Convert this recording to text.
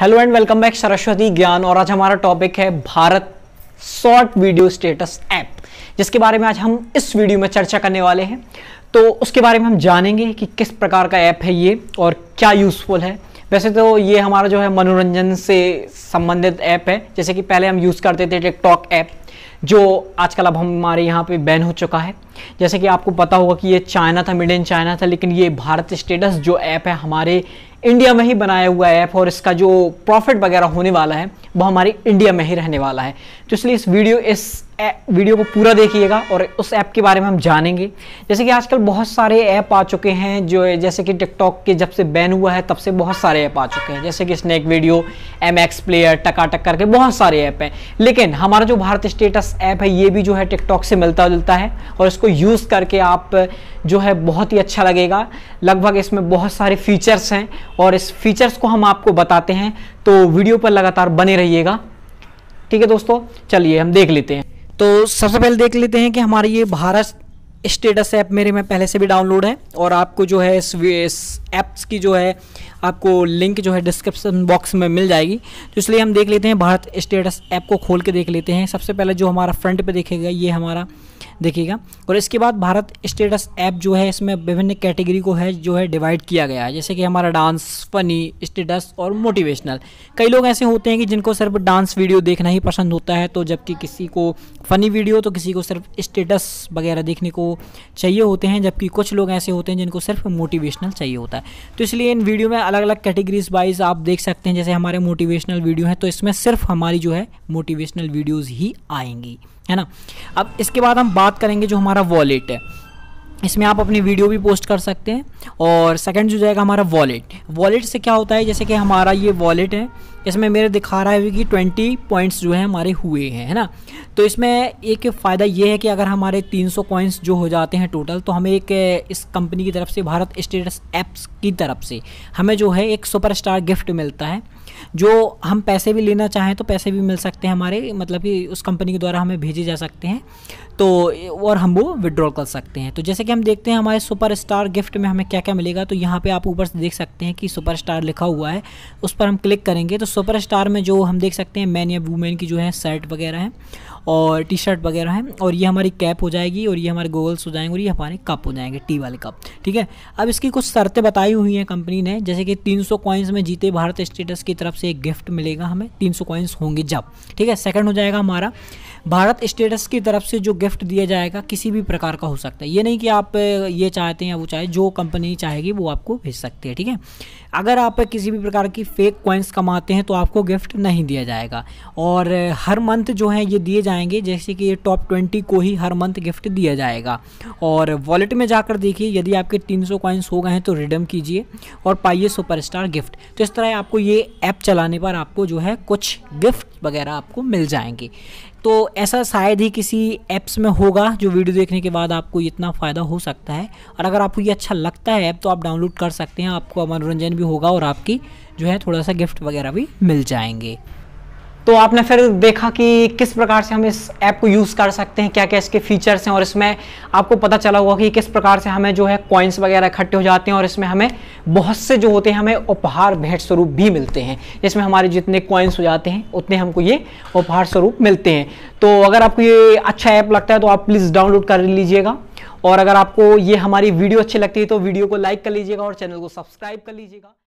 hello and welcome back Saraswati Gyan और आज हमारा टॉपिक है Bharat short video status app जिसके बारे में आज हम इस वीडियो में चर्चा करने वाले हैं तो उसके बारे में हम जानेंगे कि किस प्रकार का ऐप है ये और क्या यूज़फुल है वैसे तो ये हमारा जो है मनोरंजन से संबंधित ऐप है जैसे कि पहले हम यूज़ करते थे टिकटॉक ऐप जो आजकल अब हमारे यहाँ पे बैन हो चुका है जैसे कि आपको पता होगा कि ये चाइना था मिड इन चाइना था लेकिन ये भारत स्टेटस जो ऐप है हमारे इंडिया में ही बनाया हुआ ऐप और इसका जो प्रॉफिट वगैरह होने वाला है वो हमारे इंडिया में ही रहने वाला है तो इसलिए इस वीडियो इस वीडियो को पूरा देखिएगा और उस ऐप के बारे में हम जानेंगे जैसे कि आजकल बहुत सारे ऐप आ चुके हैं जो जैसे कि टिकटॉक के जब से बैन हुआ है तब से बहुत सारे ऐप आ चुके हैं जैसे कि snack video M X player Takatak करके बहुत सारे ऐप हैं लेकिन हमारा जो भारत स्टेटस ऐप है ये भी जो है टिकटॉक से मिलता जुलता है और इसको यूज़ करके आप जो है बहुत ही अच्छा लगेगा लगभग इसमें बहुत सारे फीचर्स हैं और इस फीचर्स को हम आपको बताते हैं तो वीडियो पर लगातार बने रहिएगा ठीक है दोस्तों चलिए हम देख लेते हैं तो सबसे पहले देख लेते हैं कि हमारे ये भारत स्टेटस ऐप मेरे में पहले से भी डाउनलोड है और आपको जो है इस ऐप्स की जो है आपको लिंक जो है डिस्क्रिप्शन बॉक्स में मिल जाएगी तो इसलिए हम देख लेते हैं भारत स्टेटस ऐप को खोल के देख लेते हैं सबसे पहले जो हमारा फ्रंट पे देखेगा ये हमारा देखिएगा और इसके बाद भारत स्टेटस ऐप जो है इसमें विभिन्न कैटेगरी को है जो है डिवाइड किया गया है जैसे कि हमारा डांस फनी स्टेटस और मोटिवेशनल कई लोग ऐसे होते हैं कि जिनको सिर्फ डांस वीडियो देखना ही पसंद होता है तो जबकि किसी को फ़नी वीडियो तो किसी को सिर्फ स्टेटस वगैरह देखने को चाहिए होते हैं जबकि कुछ लोग ऐसे होते हैं जिनको सिर्फ मोटिवेशनल चाहिए होता है तो इसलिए इन वीडियो में अलग अलग कैटेगरीज वाइज आप देख सकते हैं जैसे हमारे मोटिवेशनल वीडियो हैं तो इसमें सिर्फ हमारी जो है मोटिवेशनल वीडियोज़ ही आएंगी है ना अब इसके बाद हम बात करेंगे जो हमारा वॉलेट है इसमें आप अपनी वीडियो भी पोस्ट कर सकते हैं और सेकंड जो जाएगा हमारा वॉलेट वॉलेट से क्या होता है जैसे कि हमारा ये वॉलेट है इसमें मेरे दिखा रहा है कि ट्वेंटी पॉइंट्स जो है हमारे हुए हैं है ना तो इसमें एक फ़ायदा ये है कि अगर हमारे तीन सौ पॉइंट्स जो हो जाते हैं टोटल तो हमें एक इस कंपनी की तरफ से भारत स्टेटस एप्स की तरफ से हमें जो है एक सुपर स्टार गिफ्ट मिलता है जो हम पैसे भी लेना चाहें तो पैसे भी मिल सकते हैं हमारे मतलब कि उस कंपनी के द्वारा हमें भेजे जा सकते हैं तो और हम वो विड्रॉ कर सकते हैं तो जैसे कि हम देखते हैं हमारे सुपर स्टार गिफ्ट में हमें क्या क्या मिलेगा तो यहाँ पे आप ऊपर से देख सकते हैं कि सुपर स्टार लिखा हुआ है उस पर हम क्लिक करेंगे तो सुपर स्टार में जो हम देख सकते हैं मैन या वूमेन की जो है शर्ट वगैरह हैं और टी शर्ट वगैरह है और ये हमारी कैप हो जाएगी और ये हमारे गोगल्स हो जाएंगे और ये हमारे कप हो जाएंगे टी वाले कप ठीक है अब इसकी कुछ शर्तें बताई हुई हैं कंपनी ने जैसे कि 300 सौ कॉइन्स में जीते भारत स्टेटस की तरफ से एक गिफ्ट मिलेगा हमें 300 सौ कॉइन्स होंगे जब ठीक है सेकंड हो जाएगा हमारा भारत स्टेटस की तरफ से जो गिफ्ट दिया जाएगा किसी भी प्रकार का हो सकता है ये नहीं कि आप ये चाहते हैं वो चाहे जो कंपनी चाहेगी वो आपको भेज सकती है ठीक है अगर आप किसी भी प्रकार की फेक कॉइन्स कमाते हैं तो आपको गिफ्ट नहीं दिया जाएगा और हर मंथ जो है ये दिए जाएंगे जैसे कि ये टॉप ट्वेंटी को ही हर मंथ गिफ्ट दिया जाएगा और वॉलेट में जाकर देखिए यदि आपके तीन सौ कॉइन्स हो गए हैं तो रिडम कीजिए और पाइए सुपरस्टार गिफ्ट तो इस तरह आपको ये ऐप चलाने पर आपको जो है कुछ गिफ्ट वगैरह आपको मिल जाएंगे तो ऐसा शायद ही किसी ऐप्स में होगा जो वीडियो देखने के बाद आपको इतना फ़ायदा हो सकता है और अगर आपको ये अच्छा लगता है ऐप तो आप डाउनलोड कर सकते हैं आपको मनोरंजन भी होगा और आपकी जो है थोड़ा सा गिफ्ट वगैरह भी मिल जाएंगे तो आपने फिर देखा कि किस प्रकार से हम इस ऐप को यूज़ कर सकते हैं क्या क्या इसके फीचर्स हैं और इसमें आपको पता चला होगा कि किस प्रकार से हमें जो है कॉइन्स वगैरह इकट्ठे हो जाते हैं और इसमें हमें बहुत से जो होते हैं हमें उपहार भेंट स्वरूप भी मिलते हैं इसमें हमारे जितने कॉइन्स हो जाते हैं उतने हमको ये उपहार स्वरूप मिलते हैं तो अगर आपको ये अच्छा ऐप लगता है तो आप प्लीज़ डाउनलोड कर लीजिएगा और अगर आपको ये हमारी वीडियो अच्छी लगती है तो वीडियो को लाइक कर लीजिएगा और चैनल को सब्सक्राइब कर लीजिएगा